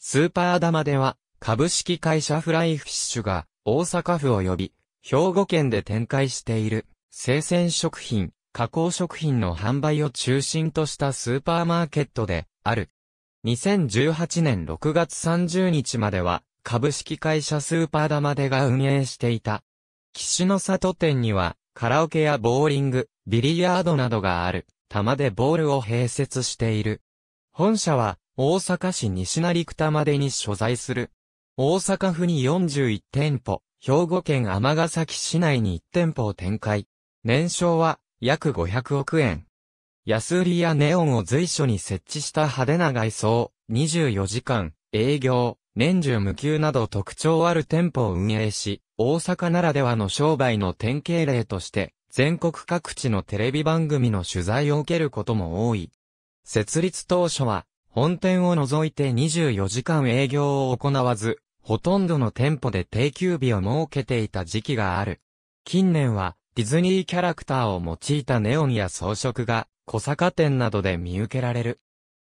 スーパー玉では、株式会社フライフィッシュが、大阪府及び、兵庫県で展開している、生鮮食品、加工食品の販売を中心としたスーパーマーケットで、ある。2018年6月30日までは、株式会社スーパー玉でが運営していた。岸の里店には、カラオケやボーリング、ビリヤードなどがある、玉でボールを併設している。本社は、大阪市西成北までに所在する。大阪府に41店舗、兵庫県尼崎市内に1店舗を展開。年商は約500億円。安売りやネオンを随所に設置した派手な外装、24時間、営業、年中無休など特徴ある店舗を運営し、大阪ならではの商売の典型例として、全国各地のテレビ番組の取材を受けることも多い。設立当初は、本店を除いて24時間営業を行わず、ほとんどの店舗で定休日を設けていた時期がある。近年は、ディズニーキャラクターを用いたネオンや装飾が、小坂店などで見受けられる。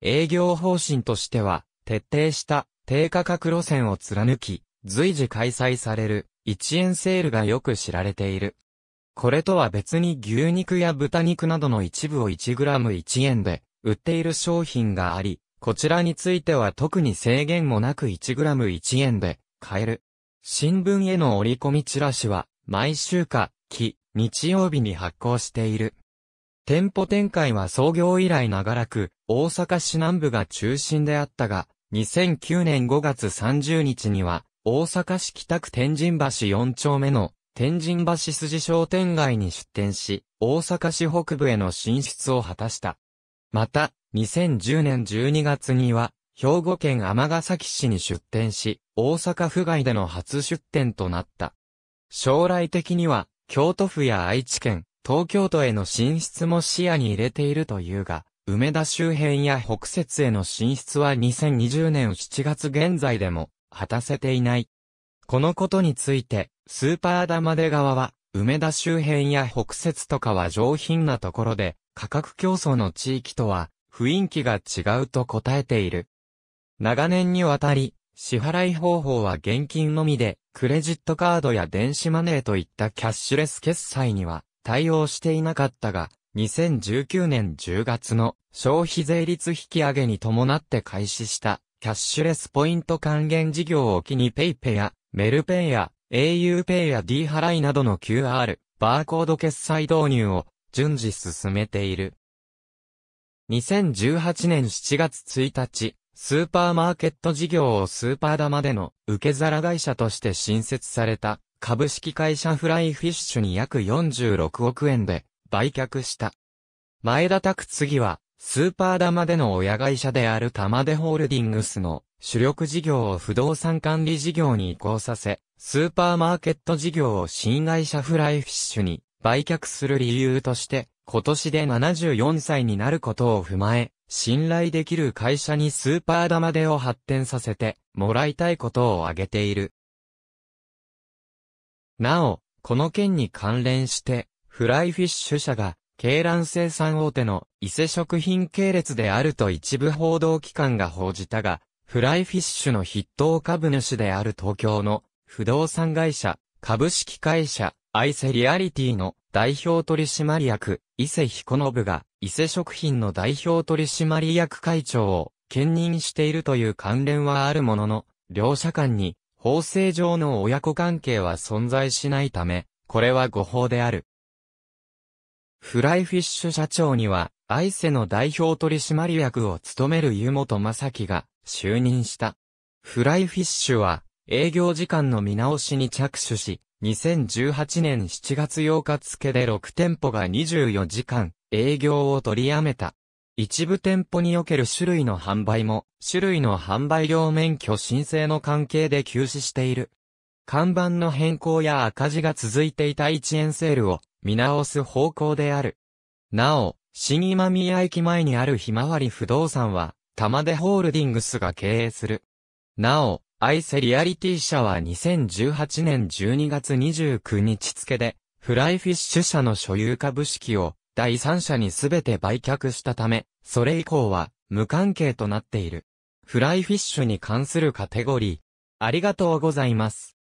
営業方針としては、徹底した低価格路線を貫き、随時開催される1円セールがよく知られている。これとは別に牛肉や豚肉などの一部を 1g1 円で売っている商品があり、こちらについては特に制限もなく 1g1 円で買える。新聞への折り込みチラシは毎週か、期、日曜日に発行している。店舗展開は創業以来長らく、大阪市南部が中心であったが、2009年5月30日には、大阪市北区天神橋4丁目の天神橋筋商店街に出店し、大阪市北部への進出を果たした。また、2010年12月には、兵庫県尼崎市に出店し、大阪府外での初出店となった。将来的には、京都府や愛知県、東京都への進出も視野に入れているというが、梅田周辺や北節への進出は2020年7月現在でも果たせていない。このことについて、スーパー玉出川は、梅田周辺や北節とかは上品なところで、価格競争の地域とは雰囲気が違うと答えている。長年にわたり、支払い方法は現金のみで、クレジットカードや電子マネーといったキャッシュレス決済には対応していなかったが、2019年10月の消費税率引き上げに伴って開始したキャッシュレスポイント還元事業を機に PayPay やメルペイや auPay や D 払いなどの QR バーコード決済導入を順次進めている。2018年7月1日、スーパーマーケット事業をスーパー玉での受け皿会社として新設された株式会社フライフィッシュに約46億円で売却した。前田拓次は、スーパー玉での親会社である玉でホールディングスの主力事業を不動産管理事業に移行させ、スーパーマーケット事業を新会社フライフィッシュに売却する理由として、今年で74歳になることを踏まえ、信頼できる会社にスーパー玉出を発展させてもらいたいことを挙げている。なお、この件に関連して、フライフィッシュ社が、鶏卵生産大手の伊勢食品系列であると一部報道機関が報じたが、フライフィッシュの筆頭株主である東京の不動産会社、株式会社、アイセリアリティの代表取締役、伊勢彦信が、伊勢食品の代表取締役会長を、兼任しているという関連はあるものの、両者間に、法制上の親子関係は存在しないため、これは誤報である。フライフィッシュ社長には、アイセの代表取締役を務める湯本正樹が就任した。フライフィッシュは営業時間の見直しに着手し、2018年7月8日付で6店舗が24時間営業を取りやめた。一部店舗における種類の販売も、種類の販売業免許申請の関係で休止している。看板の変更や赤字が続いていた1円セールを見直す方向である。なお、新今宮駅前にあるひまわり不動産は、玉出ホールディングスが経営する。なお、アイセリアリティ社は2018年12月29日付で、フライフィッシュ社の所有株式を第三者にすべて売却したため、それ以降は無関係となっている。フライフィッシュに関するカテゴリー。ありがとうございます。